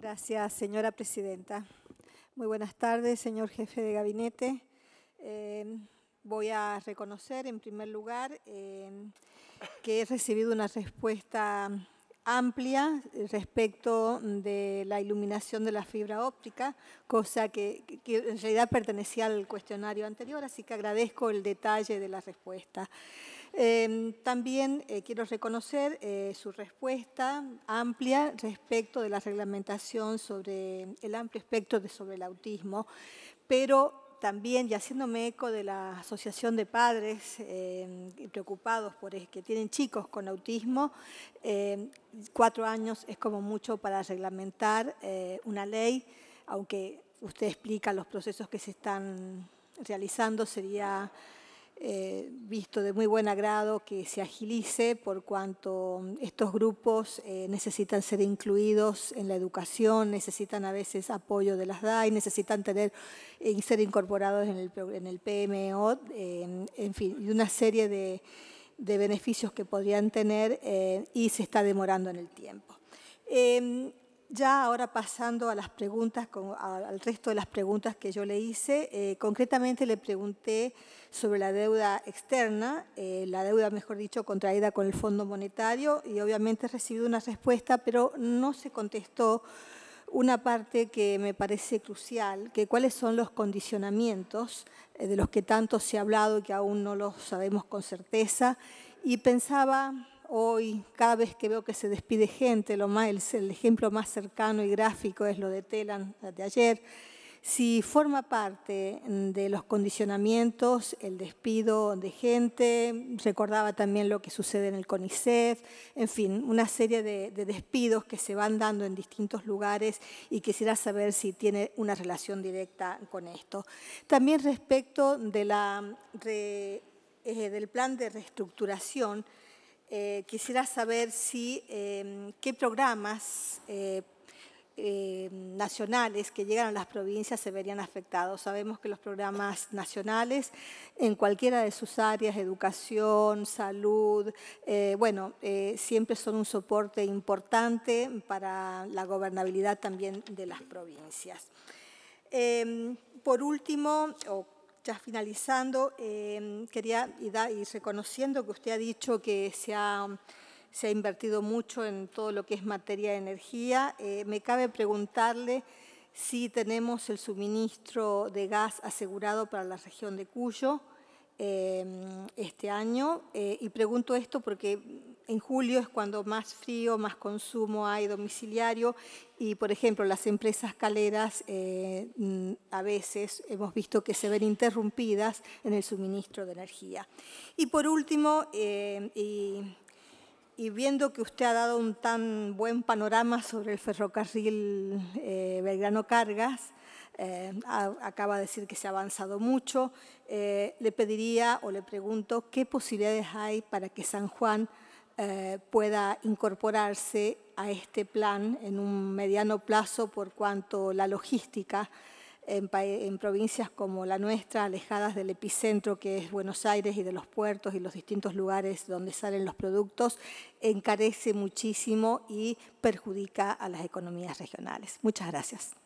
Gracias, señora presidenta. Muy buenas tardes, señor jefe de gabinete. Em, voy a reconocer, en primer lugar, em, que he recibido una respuesta amplia respecto de la iluminación de la fibra óptica, cosa que, en realidad pertenecía al cuestionario anterior, así que agradezco el detalle de la respuesta. Em, también eh, quiero reconocer eh, su respuesta amplia respecto de la reglamentación sobre el amplio espectro sobre el autismo, pero también, y haciéndome eco de la Asociación de Padres em, preocupados por que tienen chicos con autismo, em, cuatro años es como mucho para reglamentar eh, una ley, aunque usted explica los procesos que se están realizando, sería eh, visto de muy buen agrado que se agilice por cuanto estos grupos eh, necesitan ser incluidos en la educación, necesitan a veces apoyo de las DAI, necesitan tener eh, ser incorporados en el, en el PMO, en fin, y una serie de, de beneficios que podrían tener y se está demorando en el tiempo. Ya ahora pasando a las preguntas, al resto de las preguntas que yo le hice, eh, concretamente le pregunté sobre la deuda externa, eh, la deuda, mejor dicho, contraída con el Fondo Monetario y obviamente he recibido una respuesta, pero no se contestó una parte que me parece crucial, que cuáles son los condicionamientos eh, de los que tanto se ha hablado y que aún no los sabemos con certeza. Y pensaba hoy, cada vez que veo que se despide gente, lo más, el, ejemplo más cercano y gráfico es lo de Telan de ayer, si forma parte de los condicionamientos el despido de gente, recordaba también lo que sucede en el CONICET. en fin, una serie de, despidos que se van dando en distintos lugares y quisiera saber si tiene una relación directa con esto. También respecto de la... Eh, del plan de reestructuración, eh, quisiera saber si em, qué programas eh, em, nacionales que llegan a las provincias se verían afectados. Sabemos que los programas nacionales en cualquiera de sus áreas, educación, salud, eh, bueno, siempre son un soporte importante para la gobernabilidad también de las provincias. Em, por último, o ya finalizando, em, quería y, reconociendo que usted ha dicho que se ha, invertido mucho en todo lo que es materia de energía, eh, me cabe preguntarle si tenemos el suministro de gas asegurado para la región de Cuyo, Em, este año. Eh, y pregunto esto porque en julio es cuando más frío, más consumo hay domiciliario y, por ejemplo, las empresas caleras eh, mm, a veces hemos visto que se ven interrumpidas en el suministro de energía. Y por último, eh, y, viendo que usted ha dado un tan buen panorama sobre el ferrocarril eh, Belgrano Cargas, eh, acaba de decir que se ha avanzado mucho. Eh, le pediría o le pregunto qué posibilidades hay para que San Juan eh, pueda incorporarse a este plan en un mediano plazo por cuanto la logística en, provincias como la nuestra, alejadas del epicentro que es Buenos Aires y de los puertos y los distintos lugares donde salen los productos, encarece muchísimo y perjudica a las economías regionales. Muchas gracias.